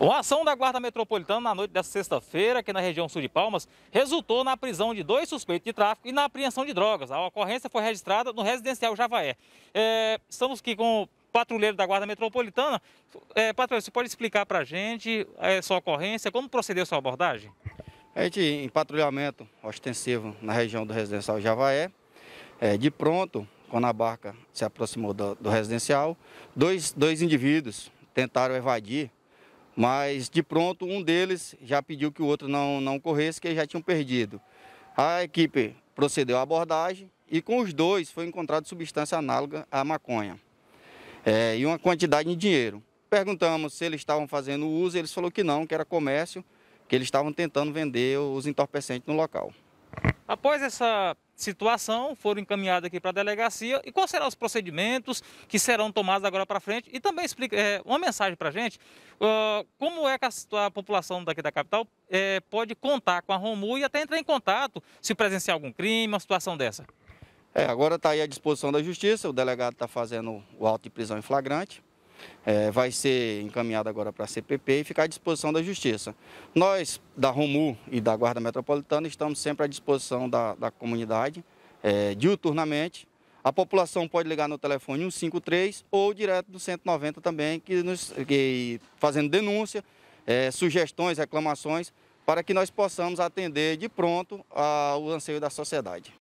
Uma ação da Guarda Metropolitana na noite desta sexta-feira, aqui na região sul de Palmas, resultou na prisão de dois suspeitos de tráfico e na apreensão de drogas. A ocorrência foi registrada no residencial Javaé. É, estamos aqui com o patrulheiro da Guarda Metropolitana. É, patrulheiro, você pode explicar para a gente essa ocorrência, como procedeu sua abordagem? A gente, em patrulhamento ostensivo na região do residencial Javaé, é, de pronto, quando a barca se aproximou do, do residencial, dois, dois indivíduos tentaram evadir mas de pronto um deles já pediu que o outro não, não corresse, que já tinham perdido. A equipe procedeu à abordagem e com os dois foi encontrada substância análoga à maconha é, e uma quantidade de dinheiro. Perguntamos se eles estavam fazendo uso, eles falaram que não, que era comércio, que eles estavam tentando vender os entorpecentes no local. Após essa situação, foram encaminhadas aqui para a delegacia e quais serão os procedimentos que serão tomados agora para frente e também explica é, uma mensagem para a gente uh, como é que a, a, população daqui da capital é, pode contar com a Romu e até entrar em contato se presenciar algum crime, uma situação dessa. É, agora está aí à disposição da justiça, o delegado está fazendo o auto de prisão em flagrante, é, vai ser encaminhado agora para a CPP e ficar à disposição da Justiça. Nós, da Romu e da Guarda Metropolitana, estamos sempre à disposição da, da comunidade, é, diuturnamente. A população pode ligar no telefone 153 ou direto no 190 também, que, nos, que fazendo denúncia, é, sugestões, reclamações, para que nós possamos atender de pronto ao anseio da sociedade.